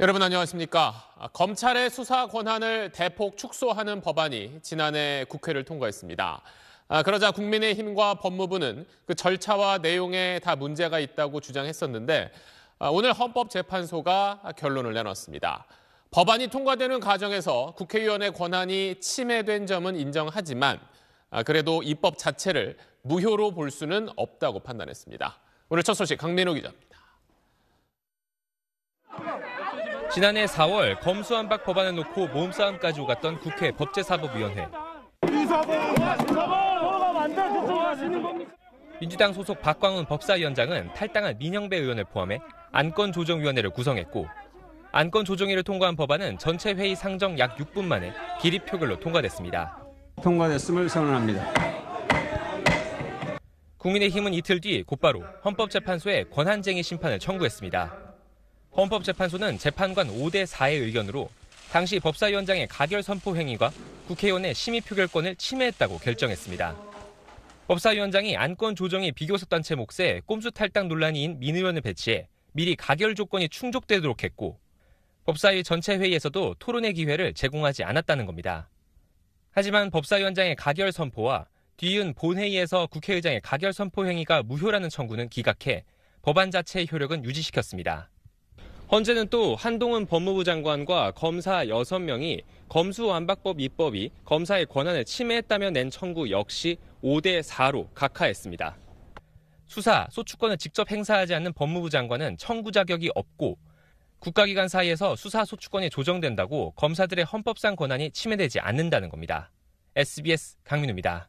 여러분 안녕하십니까. 아, 검찰의 수사 권한을 대폭 축소하는 법안이 지난해 국회를 통과했습니다. 아, 그러자 국민의힘과 법무부는 그 절차와 내용에 다 문제가 있다고 주장했었는데 아, 오늘 헌법재판소가 결론을 내놨습니다. 법안이 통과되는 과정에서 국회의원의 권한이 침해된 점은 인정하지만 그래도 입법 자체를 무효로 볼 수는 없다고 판단했습니다. 오늘 첫 소식 강민호 기자입니다. 지난해 4월 검수안박 법안을 놓고 몸싸움까지 오갔던 국회 법제사법위원회. 민주당 소속 박광훈 법사위원장은 탈당한 민영배 의원을 포함해 안건조정위원회를 구성했고 안건조정위를 통과한 법안은 전체 회의 상정 약 6분 만에 기립 표결로 통과됐습니다. 통과됐음을 선언합니다. 국민의힘은 이틀 뒤 곧바로 헌법재판소에 권한쟁의 심판을 청구했습니다. 헌법재판소는 재판관 5대 4의 의견으로 당시 법사위원장의 가결 선포 행위가 국회의원의 심의 표결권을 침해했다고 결정했습니다. 법사위원장이 안건 조정의 비교섭 단체 몫에 꼼수 탈당 논란이인 민 의원을 배치해 미리 가결 조건이 충족되도록 했고 법사위 전체 회의에서도 토론의 기회를 제공하지 않았다는 겁니다. 하지만 법사위원장의 가결 선포와 뒤은 본회의에서 국회의장의 가결 선포 행위가 무효라는 청구는 기각해 법안 자체의 효력은 유지시켰습니다. 헌재는 또 한동훈 법무부 장관과 검사 6명이 검수완박법 입법이 검사의 권한을 침해했다며 낸 청구 역시 5대 4로 각하했습니다. 수사, 소추권을 직접 행사하지 않는 법무부 장관은 청구 자격이 없고 국가기관 사이에서 수사 소추권이 조정된다고 검사들의 헌법상 권한이 침해되지 않는다는 겁니다. SBS 강민우입니다.